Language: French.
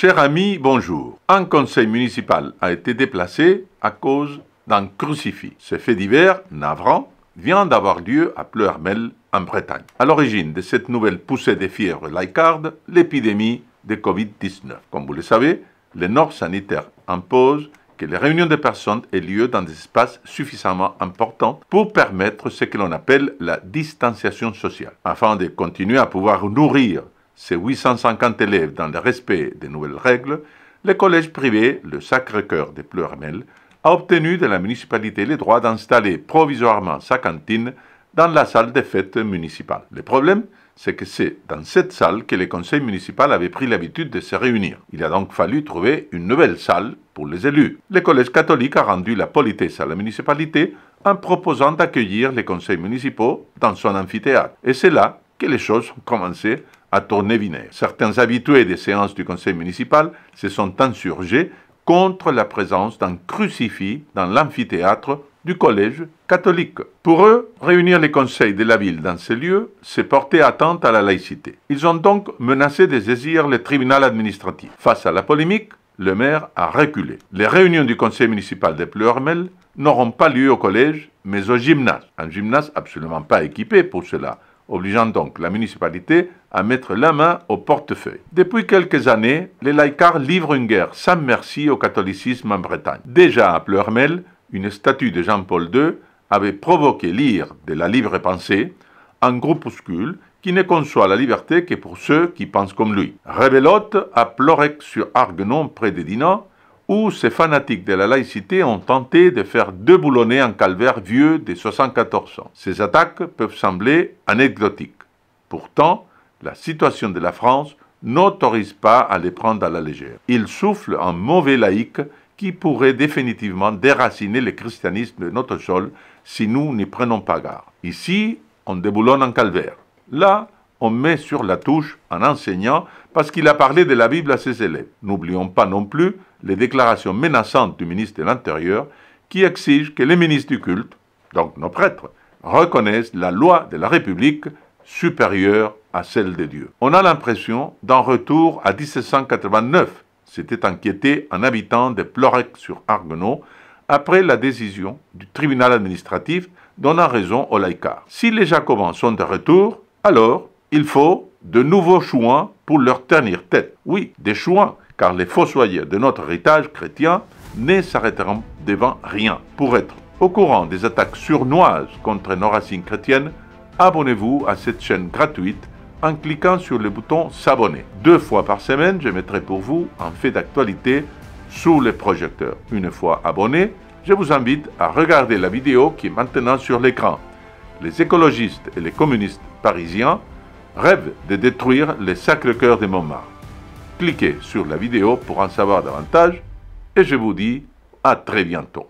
Chers amis, bonjour. Un conseil municipal a été déplacé à cause d'un crucifix. Ce fait divers, navrant, vient d'avoir lieu à Pleurmel, en Bretagne. À l'origine de cette nouvelle poussée des fièvres laïcardes, l'épidémie de Covid-19. Comme vous le savez, les normes sanitaires imposent que les réunions de personnes aient lieu dans des espaces suffisamment importants pour permettre ce que l'on appelle la distanciation sociale, afin de continuer à pouvoir nourrir ces 850 élèves dans le respect des nouvelles règles, le collège privé, le Sacré-Cœur des Pleurmel, a obtenu de la municipalité les droits d'installer provisoirement sa cantine dans la salle des fêtes municipales. Le problème, c'est que c'est dans cette salle que le conseil municipal avait pris l'habitude de se réunir. Il a donc fallu trouver une nouvelle salle pour les élus. Le collège catholique a rendu la politesse à la municipalité en proposant d'accueillir les conseils municipaux dans son amphithéâtre. Et c'est là que les choses ont commencé à tourner vinaigre. Certains habitués des séances du conseil municipal se sont insurgés contre la présence d'un crucifix dans l'amphithéâtre du collège catholique. Pour eux, réunir les conseils de la ville dans ces lieux, c'est porter atteinte à la laïcité. Ils ont donc menacé de saisir le tribunal administratif. Face à la polémique, le maire a reculé. Les réunions du conseil municipal de Pleurmel n'auront pas lieu au collège, mais au gymnase. Un gymnase absolument pas équipé pour cela, obligeant donc la municipalité à mettre la main au portefeuille. Depuis quelques années, les laïcars livrent une guerre sans merci au catholicisme en Bretagne. Déjà à Pleurmel, une statue de Jean-Paul II avait provoqué l'ire de la libre pensée, un groupuscule qui ne conçoit la liberté que pour ceux qui pensent comme lui. Révélote à Plorec sur Arguenon près de Dinan, où ces fanatiques de la laïcité ont tenté de faire déboulonner un calvaire vieux des 74 ans. Ces attaques peuvent sembler anecdotiques. Pourtant, la situation de la France n'autorise pas à les prendre à la légère. Il souffle un mauvais laïc qui pourrait définitivement déraciner le christianisme de notre sol si nous n'y prenons pas garde. Ici, on déboulonne un calvaire. Là, on met sur la touche un enseignant parce qu'il a parlé de la Bible à ses élèves. N'oublions pas non plus les déclarations menaçantes du ministre de l'Intérieur qui exige que les ministres du culte, donc nos prêtres, reconnaissent la loi de la République supérieure à celle de Dieu. On a l'impression d'un retour à 1789. S'était inquiété un habitant de Plorec sur Argenau après la décision du tribunal administratif donnant raison au laïcs. Si les Jacobins sont de retour, alors il faut de nouveaux chouans pour leur tenir tête. Oui, des chouans, car les fossoyeurs de notre héritage chrétien ne s'arrêteront devant rien. Pour être au courant des attaques surnoises contre nos racines chrétiennes, abonnez-vous à cette chaîne gratuite en cliquant sur le bouton S'abonner. Deux fois par semaine, je mettrai pour vous un fait d'actualité sous les projecteurs. Une fois abonné, je vous invite à regarder la vidéo qui est maintenant sur l'écran. Les écologistes et les communistes parisiens rêve de détruire les sacré cœurs de Montmartre. Cliquez sur la vidéo pour en savoir davantage et je vous dis à très bientôt.